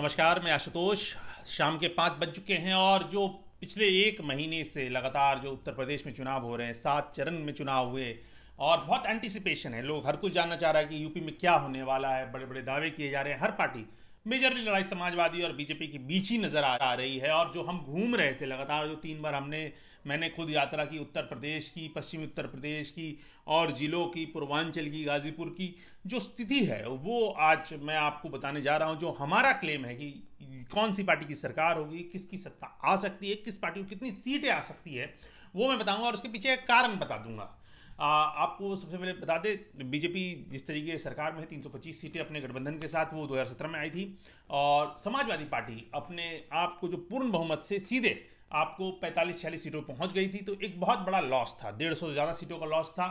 नमस्कार मैं आशुतोष शाम के पाँच बज चुके हैं और जो पिछले एक महीने से लगातार जो उत्तर प्रदेश में चुनाव हो रहे हैं सात चरण में चुनाव हुए और बहुत एंटिसिपेशन है लोग हर कुछ जानना चाह रहा है कि यूपी में क्या होने वाला है बड़े बड़े दावे किए जा रहे हैं हर पार्टी मेजरली लड़ाई समाजवादी और बीजेपी के बीच ही नज़र आ रही है और जो हम घूम रहे थे लगातार जो तीन बार हमने मैंने खुद यात्रा की उत्तर प्रदेश की पश्चिमी उत्तर प्रदेश की और ज़िलों की पूर्वांचल की गाज़ीपुर की जो स्थिति है वो आज मैं आपको बताने जा रहा हूँ जो हमारा क्लेम है कि कौन सी पार्टी की सरकार होगी किसकी सत्ता आ सकती है किस पार्टी को कितनी सीटें आ सकती है वो मैं बताऊँगा और उसके पीछे एक कारण बता दूंगा आपको सबसे पहले बता दें बीजेपी जिस तरीके सरकार में है तीन सीटें अपने गठबंधन के साथ वो 2017 में आई थी और समाजवादी पार्टी अपने आप को जो पूर्ण बहुमत से सीधे आपको 45 छियालीस सीटों पर पहुंच गई थी तो एक बहुत बड़ा लॉस था डेढ़ सौ से ज़्यादा सीटों का लॉस था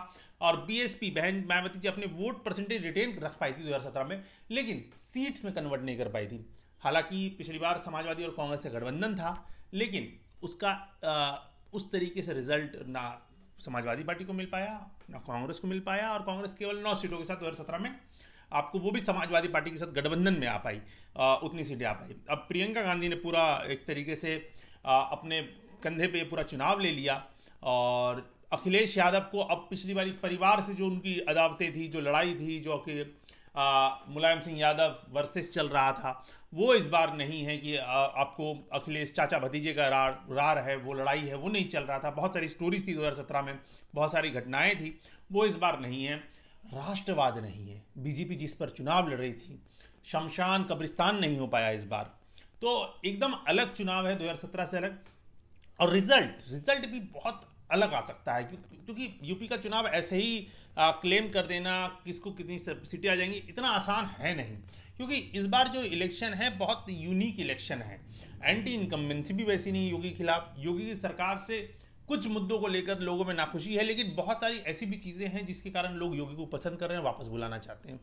और बीएसपी बहन मायावती जी अपने वोट परसेंटेज रिटेन रख पाई थी 2017 में लेकिन सीट्स में कन्वर्ट नहीं कर पाई थी हालांकि पिछली बार समाजवादी और कांग्रेस से गठबंधन था लेकिन उसका आ, उस तरीके से रिजल्ट ना समाजवादी पार्टी को मिल पाया ना कांग्रेस को मिल पाया और कांग्रेस केवल नौ सीटों के साथ दो में आपको वो भी समाजवादी पार्टी के साथ गठबंधन में आ पाई आ, उतनी सीटें आ पाई अब प्रियंका गांधी ने पूरा एक तरीके से आ, अपने कंधे पे पूरा चुनाव ले लिया और अखिलेश यादव को अब पिछली बारी परिवार से जो उनकी अदावतें थी जो लड़ाई थी जो कि मुलायम सिंह यादव वर्सेस चल रहा था वो इस बार नहीं है कि आपको अखिलेश चाचा भतीजे का रा रार है वो लड़ाई है वो नहीं चल रहा था बहुत सारी स्टोरीज थी 2017 में बहुत सारी घटनाएं थी वो इस बार नहीं है राष्ट्रवाद नहीं है बीजेपी जिस पर चुनाव लड़ रही थी शमशान कब्रिस्तान नहीं हो पाया इस बार तो एकदम अलग चुनाव है 2017 से अलग और रिजल्ट रिजल्ट भी बहुत अलग आ सकता है क्योंकि यूपी का चुनाव ऐसे ही आ, क्लेम कर देना किसको कितनी सीटें आ जाएंगी इतना आसान है नहीं क्योंकि इस बार जो इलेक्शन है बहुत यूनिक इलेक्शन है एंटी इनकम्बेंसी भी वैसी नहीं योगी के खिलाफ योगी की सरकार से कुछ मुद्दों को लेकर लोगों में नाखुशी है लेकिन बहुत सारी ऐसी भी चीज़ें हैं जिसके कारण लोग योगी को पसंद कर रहे हैं वापस बुलाना चाहते हैं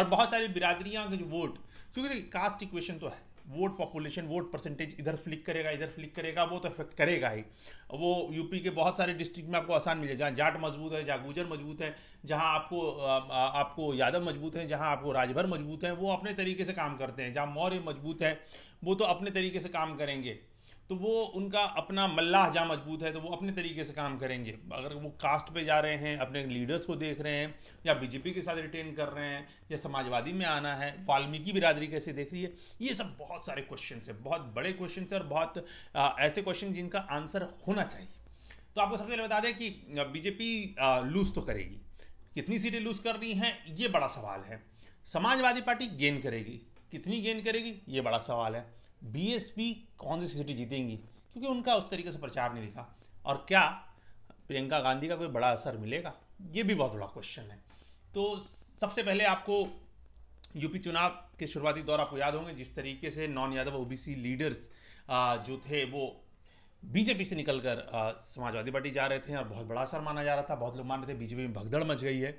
और बहुत सारी बिरादरियाँ जो वोट क्योंकि कास्ट इक्वेशन तो है वोट पॉपुलेशन वोट परसेंटेज इधर फ्लिक करेगा इधर फ्लिक करेगा वो तो इफेक्ट करेगा ही वो यूपी के बहुत सारे डिस्ट्रिक्ट में आपको आसान मिले जहाँ जाट मजबूत है जहाँ गुजर मजबूत है जहाँ आपको आ, आ, आपको यादव मजबूत है जहाँ आपको राजभर मजबूत है वो अपने तरीके से काम करते हैं जहाँ मौर्य मजबूत है वो तो अपने तरीके से काम करेंगे तो वो उनका अपना मल्लाह जहाँ मजबूत है तो वो अपने तरीके से काम करेंगे अगर वो कास्ट पे जा रहे हैं अपने लीडर्स को देख रहे हैं या बीजेपी के साथ रिटेन कर रहे हैं या समाजवादी में आना है वाल्मीकि बिरादरी कैसे देख रही है ये सब बहुत सारे क्वेश्चन है बहुत बड़े क्वेश्चन है और बहुत आ, ऐसे क्वेश्चन जिनका आंसर होना चाहिए तो आपको सबसे पहले बता दें कि बीजेपी लूज़ तो करेगी कितनी सीटें लूज़ कर रही हैं ये बड़ा सवाल है समाजवादी पार्टी गेन करेगी कितनी गेन करेगी ये बड़ा सवाल है बीएसपी कौन सी सीटें जीतेंगी क्योंकि उनका उस तरीके से प्रचार नहीं दिखा और क्या प्रियंका गांधी का कोई बड़ा असर मिलेगा ये भी बहुत बड़ा क्वेश्चन है तो सबसे पहले आपको यूपी चुनाव के शुरुआती दौर आपको याद होंगे जिस तरीके से नॉन यादव ओबीसी लीडर्स जो थे वो बीजेपी से निकलकर समाजवादी पार्टी जा रहे थे और बहुत बड़ा असर माना जा रहा था बहुत लोग मान रहे थे बीजेपी में भगदड़ मच गई है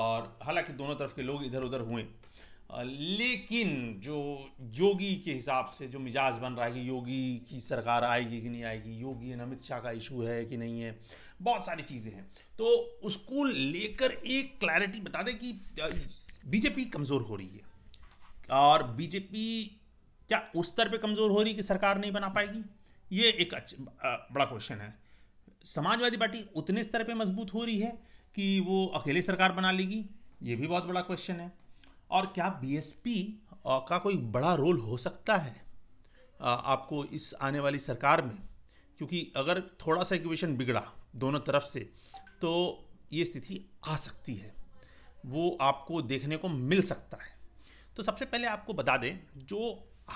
और हालांकि दोनों तरफ के लोग इधर उधर हुए लेकिन जो योगी के हिसाब से जो मिजाज बन रहा है कि योगी की सरकार आएगी कि नहीं आएगी योगी एंड अमित शाह का इशू है कि नहीं है बहुत सारी चीज़ें हैं तो उसको लेकर एक क्लैरिटी बता दें कि बीजेपी कमज़ोर हो रही है और बीजेपी क्या उस स्तर पर कमज़ोर हो रही कि सरकार नहीं बना पाएगी ये एक अच्छा बड़ा क्वेश्चन है समाजवादी पार्टी उतने स्तर पर मजबूत हो रही है कि वो अकेले सरकार बना लेगी ये भी बहुत बड़ा क्वेश्चन है और क्या बीएसपी का कोई बड़ा रोल हो सकता है आपको इस आने वाली सरकार में क्योंकि अगर थोड़ा सा इक्वेशन बिगड़ा दोनों तरफ से तो ये स्थिति आ सकती है वो आपको देखने को मिल सकता है तो सबसे पहले आपको बता दें जो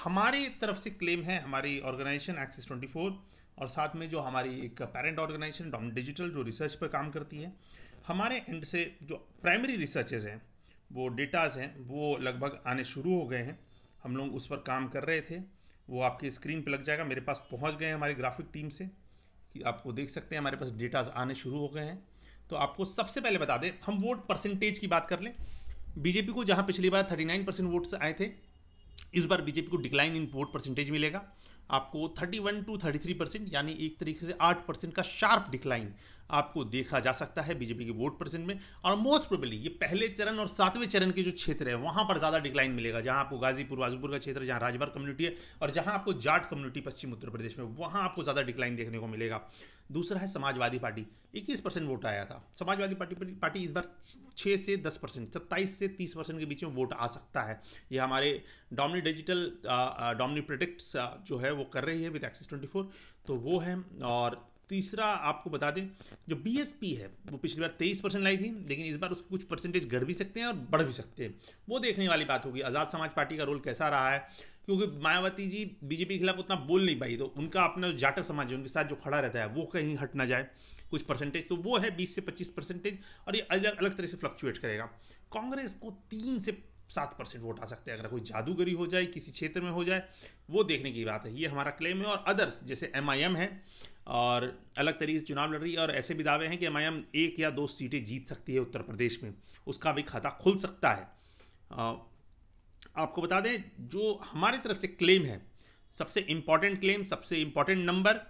हमारी तरफ से क्लेम है हमारी ऑर्गेनाइजेशन एक्सिस 24 और साथ में जो हमारी एक पेरेंट ऑर्गेनाइजेशन डॉम डिजिटल जो रिसर्च पर काम करती है हमारे एंड से जो प्राइमरी रिसर्चेज हैं वो डेटाज़ हैं वो लगभग आने शुरू हो गए हैं हम लोग उस पर काम कर रहे थे वो आपकी स्क्रीन पर लग जाएगा मेरे पास पहुंच गए हैं हमारी ग्राफिक टीम से कि आपको देख सकते हैं हमारे पास डेटाज आने शुरू हो गए हैं तो आपको सबसे पहले बता दें हम वोट परसेंटेज की बात कर लें बीजेपी को जहां पिछली बार 39 परसेंट वोट्स आए थे इस बार बीजेपी को डिक्लाइन इन वोट परसेंटेज मिलेगा आपको 31 टू 33 परसेंट यानी एक तरीके से 8 परसेंट का शार्प डिक्लाइन आपको देखा जा सकता है बीजेपी के वोट परसेंट में और मोस्ट प्रोबेबली ये पहले चरण और सातवें चरण के जो क्षेत्र है वहाँ पर ज़्यादा डिक्लाइन मिलेगा जहाँ आपको गाजीपुर वाजीपुर का क्षेत्र जहाँ राजभर कम्युनिटी है और जहाँ आपको जाट कम्युनिटी पश्चिम उत्तर प्रदेश में वहाँ आपको ज़्यादा डिक्लाइन देखने को मिलेगा दूसरा है समाजवादी पार्टी इक्कीस परसेंट वोट आया था समाजवादी पार्टी पार्टी इस बार छः से दस परसेंट सत्ताईस से तीस परसेंट के बीच में वोट आ सकता है ये हमारे डोमनी डिजिटल डोमनी प्रोडिक्ट जो है वो कर रही है विद एक्सिस ट्वेंटी तो वो है और तीसरा आपको बता दें जो बीएसपी है वो पिछली बार तेईस परसेंट लाई थी लेकिन इस बार उसके कुछ परसेंटेज घट भी सकते हैं और बढ़ भी सकते हैं वो देखने वाली बात होगी आज़ाद समाज पार्टी का रोल कैसा रहा है क्योंकि मायावती जी बीजेपी के खिलाफ उतना बोल नहीं पाई तो उनका अपना जो जाटक समाज है उनके साथ जो खड़ा रहता है वो कहीं हट ना जाए कुछ परसेंटेज तो वो है बीस से पच्चीस परसेंटेज और ये अलग अलग तरह से फ्लक्चुएट करेगा कांग्रेस को तीन से सात परसेंट वोट आ सकते हैं अगर कोई जादूगरी हो जाए किसी क्षेत्र में हो जाए वो देखने की बात है ये हमारा क्लेम है और अदर्स जैसे एम आई एम है और अलग तरीके से चुनाव लड़ रही है और ऐसे भी दावे हैं कि एम आई एम एक या दो सीटें जीत सकती है उत्तर प्रदेश में उसका भी खाता खुल सकता है आपको बता दें जो हमारी तरफ से क्लेम है सबसे इम्पॉर्टेंट क्लेम सबसे इम्पॉर्टेंट नंबर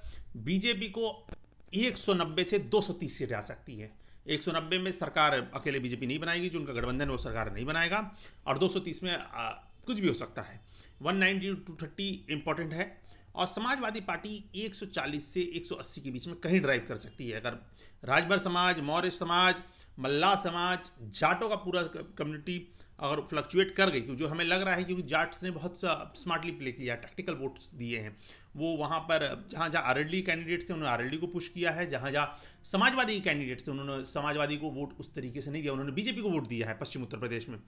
बीजेपी को 190 से 230 सीटें आ सकती है एक में सरकार अकेले बीजेपी नहीं बनाएगी जो उनका गठबंधन वो सरकार नहीं बनाएगा और 230 में आ, कुछ भी हो सकता है 190 टू थर्टी इंपॉर्टेंट है और समाजवादी पार्टी 140 से 180 के बीच में कहीं ड्राइव कर सकती है अगर राजभर समाज मौर्य समाज मल्ला समाज जाटों का पूरा कम्युनिटी अगर फ्लक्चुएट कर गई क्योंकि जो हमें लग रहा है क्योंकि जाट्स ने बहुत स्मार्टली प्ले किया टैक्टिकल वोट्स दिए हैं वो वहाँ पर जहाँ जहाँ आर कैंडिडेट्स थे उन्होंने आर को पुश किया है जहाँ जहाँ समाजवादी कैंडिडेट्स थे उन्होंने समाजवादी को वोट उस तरीके से नहीं दिया उन्होंने बीजेपी को वोट दिया है पश्चिम उत्तर प्रदेश में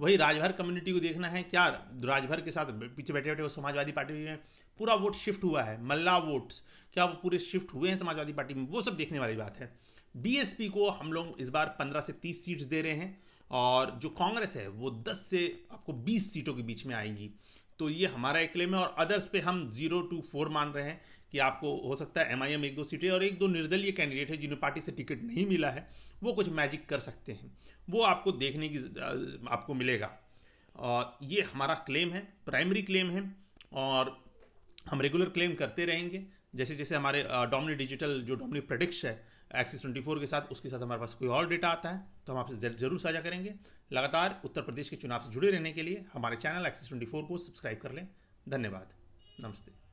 वही राजभर कम्युनिटी को देखना है क्या राजभर के साथ पीछे बैठे बैठे वो समाजवादी पार्टी में पूरा वोट शिफ्ट हुआ है मल्ला वोट्स क्या वो पूरे शिफ्ट हुए हैं समाजवादी पार्टी में वो सब देखने वाली बात है बीएसपी को हम लोग इस बार 15 से 30 सीट्स दे रहे हैं और जो कांग्रेस है वो 10 से आपको 20 सीटों के बीच में आएगी तो ये हमारा एक क्लेम है और अदर्स पे हम जीरो टू फोर मान रहे हैं कि आपको हो सकता है एम एक दो सीटें और एक दो निर्दलीय कैंडिडेट है जिन्हें पार्टी से टिकट नहीं मिला है वो कुछ मैजिक कर सकते हैं वो आपको देखने की आपको मिलेगा और ये हमारा क्लेम है प्राइमरी क्लेम है और हम रेगुलर क्लेम करते रहेंगे जैसे जैसे हमारे डोमनी डिजिटल जो डोमनी प्रडिक्स है एक्सिस 24 के साथ उसके साथ हमारे पास कोई और डेटा आता है तो हम आपसे जरूर साझा करेंगे लगातार उत्तर प्रदेश के चुनाव से जुड़े रहने के लिए हमारे चैनल एक्सिस 24 को सब्सक्राइब कर लें धन्यवाद नमस्ते